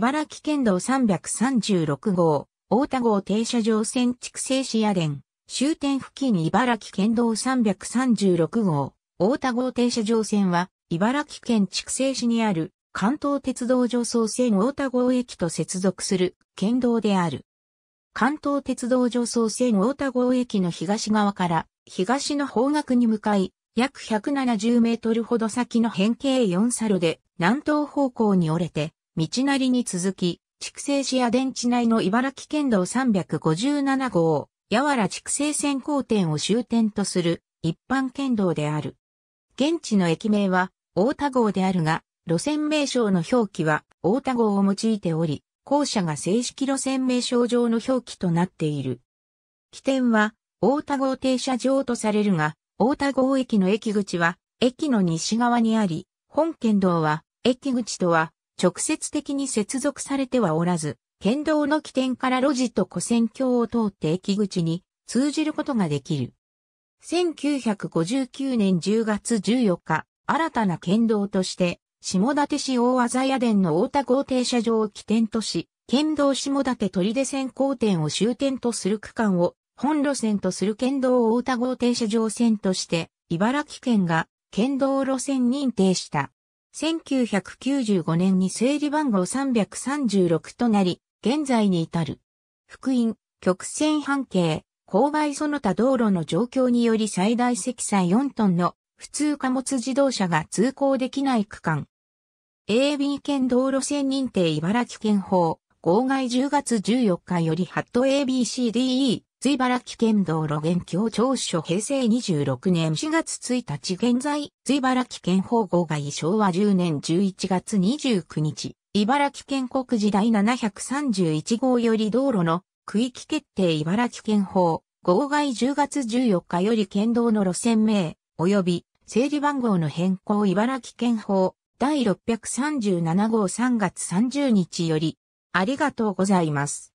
茨城県道336号、大田号停車場線畜生市野田終点付近茨城県道336号、大田号停車場線は、茨城県畜生市にある関東鉄道上層線大田号駅と接続する県道である。関東鉄道上層線大田号駅の東側から東の方角に向かい、約170メートルほど先の変形4サルで南東方向に折れて道なりに続き、筑西市や電池内の茨城県道357号、やわら筑西線交点を終点とする一般県道である。現地の駅名は大田号であるが、路線名称の表記は大田号を用いており、校舎が正式路線名称上の表記となっている。起点は大田号停車場とされるが、大田号駅の駅口は駅の西側にあり、本県道は駅口とは直接的に接続されてはおらず、県道の起点から路地と古線橋を通って駅口に通じることができる。1959年10月14日、新たな県道として、下館市大技屋殿の大田号停車場を起点とし、県道下館取出線交点を終点とする区間を本路線とする県道大田号停車場線として、茨城県が県道路線認定した。1995年に整理番号336となり、現在に至る。福音、曲線半径、勾配その他道路の状況により最大積載4トンの普通貨物自動車が通行できない区間。AB 県道路線認定茨城県法、号外10月14日よりハット ABCDE 茨城県道路現況調書平成26年4月1日現在、茨城県法号外昭和10年11月29日、茨城県国時第731号より道路の区域決定茨城県法号外10月14日より県道の路線名、及び整理番号の変更茨城県法第637号3月30日より、ありがとうございます。